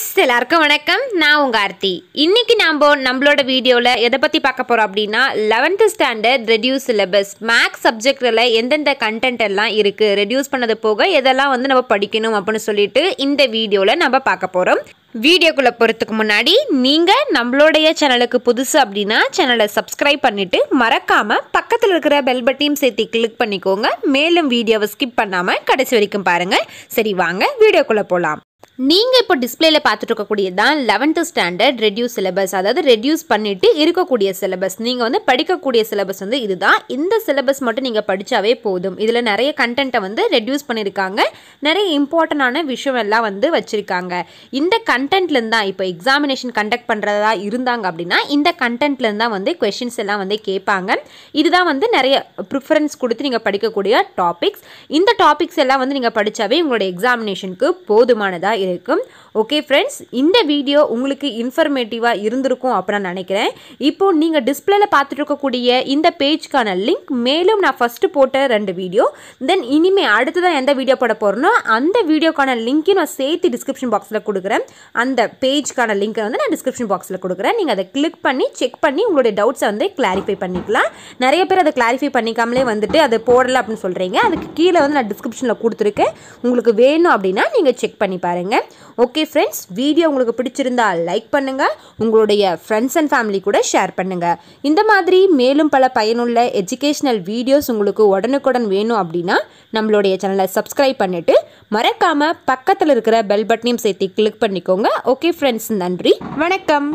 friends எல்லாருக்கும் வணக்கம் நான் உங்கள் ஆர்த்தி இன்றைக்கி நாம் நம்மளோட வீடியோவில் எதை பற்றி பார்க்க போகிறோம் அப்படின்னா eleventh standard reduce syllabus maths சப்ஜெக்டில் எந்தெந்த கண்டென்ட் எல்லாம் இருக்குது ரெடியூஸ் பண்ணது போக எதெல்லாம் வந்து நம்ம படிக்கணும் அப்படின்னு சொல்லிட்டு இந்த வீடியோவில் நம்ம பார்க்க போகிறோம் வீடியோக்குள்ளே போகிறதுக்கு முன்னாடி நீங்கள் நம்மளுடைய சேனலுக்கு புதுசு அப்படின்னா சேனலை சப்ஸ்கிரைப் பண்ணிவிட்டு மறக்காமல் பக்கத்தில் இருக்கிற பெல் பட்டியும் சேர்த்து கிளிக் பண்ணிக்கோங்க மேலும் வீடியோவை ஸ்கிப் பண்ணாமல் கடைசி வரைக்கும் பாருங்கள் சரி வாங்க வீடியோக்குள்ளே போகலாம் நீங்கள் இப்போ டிஸ்பிளேல பார்த்துட்டு இருக்கக்கூடியது தான் லெவன்த்து ஸ்டாண்டர்ட் ரெடியூஸ் சிலபஸ் அதாவது ரெடியூஸ் பண்ணிட்டு இருக்கக்கூடிய சிலபஸ் நீங்கள் வந்து படிக்கக்கூடிய சிலபஸ் வந்து இதுதான் இந்த சிலபஸ் மட்டும் நீங்கள் படித்தாவே போதும் இதில் நிறைய கண்டென்ட்டை வந்து ரெடியூஸ் பண்ணியிருக்காங்க நிறைய இம்பார்ட்டண்டான விஷயம் எல்லாம் வந்து வச்சுருக்காங்க இந்த கண்டென்ட்லேருந்து தான் இப்போ எக்ஸாமினேஷன் கண்டக்ட் பண்ணுறதா இருந்தாங்க அப்படின்னா இந்த கண்டென்ட்லேருந்து தான் வந்து கொஷின்ஸ் எல்லாம் வந்து கேட்பாங்க இதுதான் வந்து நிறைய ப்ரிஃபரன்ஸ் கொடுத்து நீங்கள் படிக்கக்கூடிய டாபிக்ஸ் இந்த டாபிக்ஸ் எல்லாம் வந்து நீங்கள் படித்தாவே உங்களுடைய எக்ஸாமினேஷனுக்கு போதுமானதாக இருக்கும் ஓகே ஃப்ரெண்ட்ஸ் இந்த வீடியோ உங்களுக்கு இன்ஃபர்மேட்டிவாக இருந்திருக்கும் அப்படின்னு நான் நினைக்கிறேன் இப்போ நீங்கள் டிஸ்பிளேல பார்த்துட்டு இருக்கக்கூடிய இந்த பேஜ்க்கான லிங்க் மேலும் நான் ஃபஸ்ட்டு போட்ட ரெண்டு வீடியோ தென் இனிமேல் அடுத்து தான் எந்த வீடியோ போட போகிறேன்னோ அந்த வீடியோக்கான லிங்க்கையும் நான் சேர்த்து டிஸ்கிரிப்ஷன் பாக்ஸில் கொடுக்குறேன் அந்த பேஜ்க்கான லிங்க்கை வந்து நான் டிஸ்கிரிப்ஷன் பாக்ஸில் கொடுக்குறேன் நீங்கள் அதை கிளிக் பண்ணி செக் பண்ணி உங்களுடைய டவுட்ஸை வந்து கிளாரிஃபை பண்ணிக்கலாம் நிறைய பேர் அதை கிளாரிஃபை பண்ணிக்காமலே வந்துட்டு அதை போடலை அப்படின்னு சொல்கிறீங்க அதுக்கு கீழே வந்து நான் டிஸ்கிரிப்ஷனில் கொடுத்துருக்கேன் உங்களுக்கு வேணும் அப்படின்னா நீங்கள் செக் பண்ணி பாருங்கள் பண்ணுங்கள் ஓகே ஃப்ரெண்ட்ஸ் வீடியோ உங்களுக்கு பிடிச்சிருந்தா லைக் பண்ணுங்கள் உங்களுடைய ஃப்ரெண்ட்ஸ் அண்ட் ஃபேமிலி கூட ஷேர் பண்ணுங்கள் இந்த மாதிரி மேலும் பல பயனுள்ள எஜுகேஷ்னல் வீடியோஸ் உங்களுக்கு உடனுக்குடன் வேணும் அப்படின்னா நம்மளுடைய சேனலை சப்ஸ்கிரைப் பண்ணிவிட்டு மறக்காமல் பக்கத்தில் இருக்கிற பெல் பட்டனையும் சேர்த்து கிளிக் பண்ணிக்கோங்க ஓகே ஃப்ரெண்ட்ஸ் நன்றி வணக்கம்